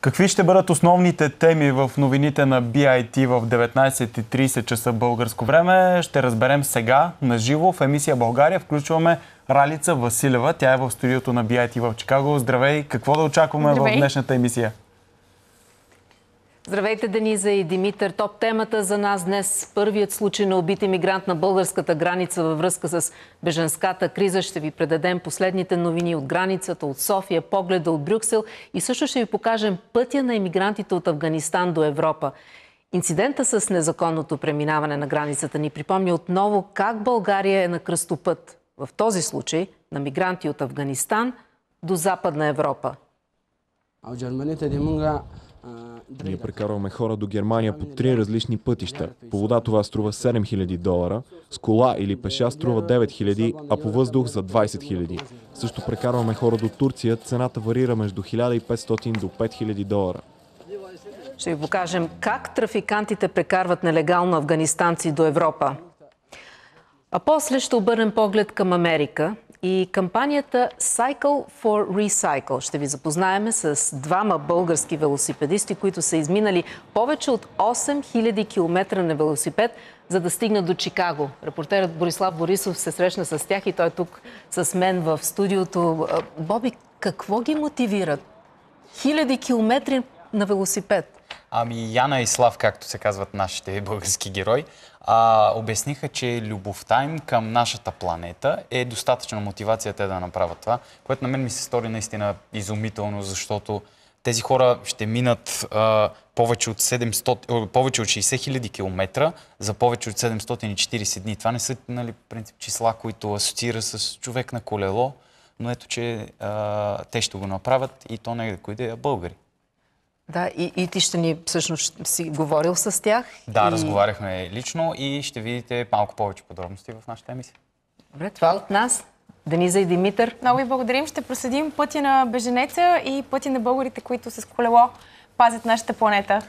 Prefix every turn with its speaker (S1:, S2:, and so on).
S1: Какви ще бъдат основните теми в новините на BIT в 19.30 часа българско време? Ще разберем сега на живо в емисия България. Включваме Ралица Василева. Тя е в студиото на BIT в Чикаго. Здравей! Какво да очакваме Здравей. в днешната емисия?
S2: Здравейте, Дениза и Димитър. Топ темата за нас днес. Първият случай на убит иммигрант на българската граница във връзка с беженската криза. Ще ви предадем последните новини от границата, от София, погледа от Брюксел и също ще ви покажем пътя на иммигрантите от Афганистан до Европа. Инцидента с незаконното преминаване на границата ни припомня отново как България е на кръстопът. В този случай на мигранти от Афганистан до Западна Европа. Ал
S1: Демонга.
S3: Ние прекарваме хора до Германия по три ами, различни пътища. По вода това струва 7000 долара, с кола или пеша струва 9000, а по въздух за 20 000. Също прекарваме хора до Турция, цената варира между 1500 до 5000 долара.
S2: Ще ви покажем как трафикантите прекарват нелегално афганистанци до Европа. А после ще обърнем поглед към Америка – и кампанията Cycle for Recycle. Ще ви запознаеме с двама български велосипедисти, които са изминали повече от 8000 км на велосипед, за да стигнат до Чикаго. Репортерът Борислав Борисов се срещна с тях и той е тук с мен в студиото. Боби, какво ги мотивират? Хиляди километри на велосипед.
S4: Ами Яна и Слав, както се казват нашите български герои, а, обясниха, че любовта им към нашата планета е достатъчна мотивация те да направят това, което на мен ми се стори наистина изумително, защото тези хора ще минат а, повече, от 700, повече от 60 хиляди километра за повече от 740 дни. Това не са нали, принцип, числа, които асоциира с човек на колело, но ето, че а, те ще го направят и то не е да е българи.
S2: Да, и, и ти ще ни всъщност си говорил с тях. Да, и...
S4: разговаряхме лично и ще видите малко повече подробности в нашата емисия.
S2: Добре, това е от нас. Дениза и Димитър. Много ви благодарим. Ще проследим пътя на беженеца и пътя на българите, които с колело пазят нашата планета.